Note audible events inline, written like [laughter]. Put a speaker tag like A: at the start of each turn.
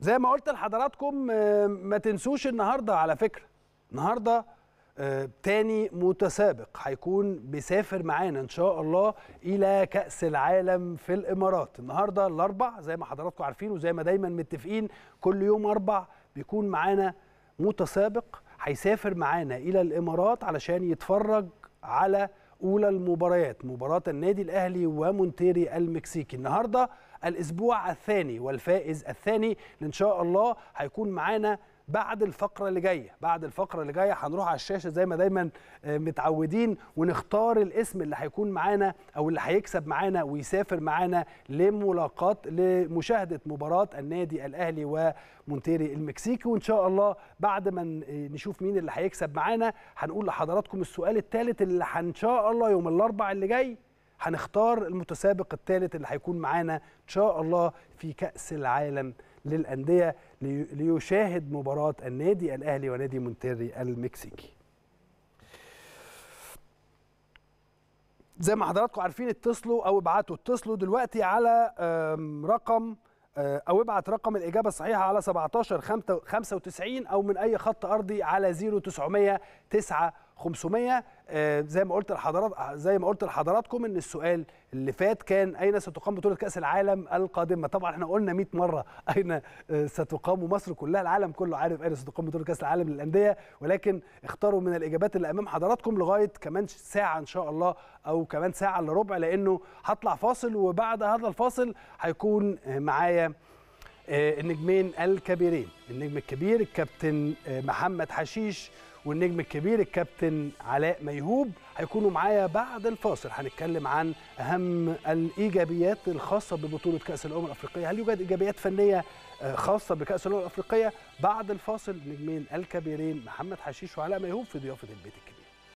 A: زي ما قلت لحضراتكم آه، ما تنسوش النهارده على فكره النهارده آه، تاني متسابق هيكون بيسافر معانا ان شاء الله الى كاس العالم في الامارات النهارده الاربع زي ما حضراتكم عارفين وزي ما دايما متفقين كل يوم اربع بيكون معانا متسابق هيسافر معانا الى الامارات علشان يتفرج على اولى المباريات مباراه النادي الاهلي ومونتيري المكسيكي النهارده الاسبوع الثاني والفائز الثاني ان شاء الله هيكون معانا بعد الفقرة اللي جاية بعد الفقرة اللي جاية هنروح على الشاشة زي ما دايما آه، متعودين ونختار الاسم اللي هيكون معانا أو اللي هيكسب معانا ويسافر معانا لملاقات لمشاهدة مباراة النادي الأهلي ومونتيري المكسيكي وإن شاء الله بعد ما آه، نشوف مين اللي هيكسب معانا هنقول لحضراتكم السؤال الثالث اللي إن شاء الله يوم الأربع اللي جاي هنختار المتسابق الثالث اللي هيكون معانا ان شاء الله في كاس العالم للانديه ليشاهد مباراه النادي الاهلي ونادي مونتيري المكسيكي زي ما حضراتكم عارفين اتصلوا او ابعتوا اتصلوا دلوقتي على رقم آه، او ابعت رقم الاجابه الصحيحه على 17 95 او من اي خط ارضي على 0900 500 آه، زي ما قلت لحضرات زي ما قلت لحضراتكم ان السؤال اللي فات كان اين ستقام بطوله كاس العالم القادمه طبعا احنا قلنا 100 مره [laughs] اين آه، ستقام مصر كلها العالم كله عارف اين ستقام بطوله كاس العالم للانديه ولكن اختاروا من الاجابات اللي امام حضراتكم لغايه كمان ساعه ان شاء الله او كمان ساعه الا ربع لانه هطلع فاصل وبعد هذا الفاصل هيكون آه، معايا النجمين الكبيرين النجم الكبير الكابتن محمد حشيش والنجم الكبير الكابتن علاء ميهوب هيكونوا معايا بعد الفاصل هنتكلم عن اهم الايجابيات الخاصه ببطوله كاس الامم الافريقيه هل يوجد ايجابيات فنيه آه، خاصه بكاس الامم الافريقيه بعد الفاصل نجمين الكبيرين محمد حشيش وعلاء ميهوب في ضيافه البيت